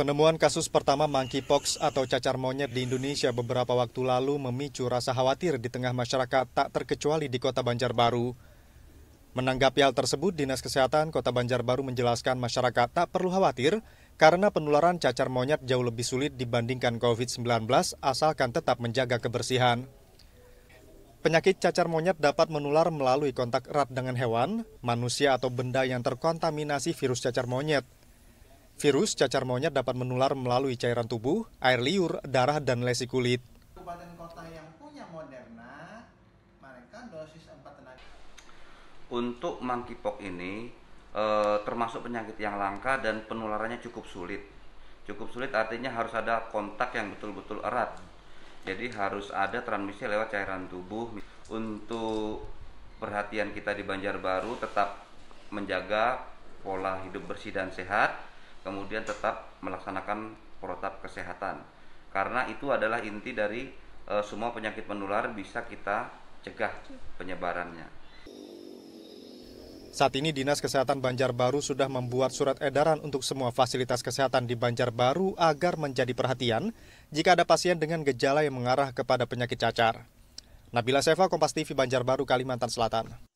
Penemuan kasus pertama monkeypox atau cacar monyet di Indonesia beberapa waktu lalu memicu rasa khawatir di tengah masyarakat tak terkecuali di Kota Banjarbaru. Menanggapi hal tersebut, Dinas Kesehatan Kota Banjarbaru menjelaskan masyarakat tak perlu khawatir karena penularan cacar monyet jauh lebih sulit dibandingkan COVID-19 asalkan tetap menjaga kebersihan. Penyakit cacar monyet dapat menular melalui kontak erat dengan hewan, manusia atau benda yang terkontaminasi virus cacar monyet – Virus cacar monyet dapat menular melalui cairan tubuh, air liur, darah, dan lesi kulit. Untuk monkeypox ini eh, termasuk penyakit yang langka dan penularannya cukup sulit. Cukup sulit artinya harus ada kontak yang betul-betul erat. Jadi harus ada transmisi lewat cairan tubuh. Untuk perhatian kita di Banjarbaru tetap menjaga pola hidup bersih dan sehat kemudian tetap melaksanakan protap kesehatan karena itu adalah inti dari e, semua penyakit menular bisa kita cegah penyebarannya. Saat ini Dinas Kesehatan Banjarbaru sudah membuat surat edaran untuk semua fasilitas kesehatan di Banjarbaru agar menjadi perhatian jika ada pasien dengan gejala yang mengarah kepada penyakit cacar. Nabila Seva, Kompas TV Banjarbaru, Kalimantan Selatan.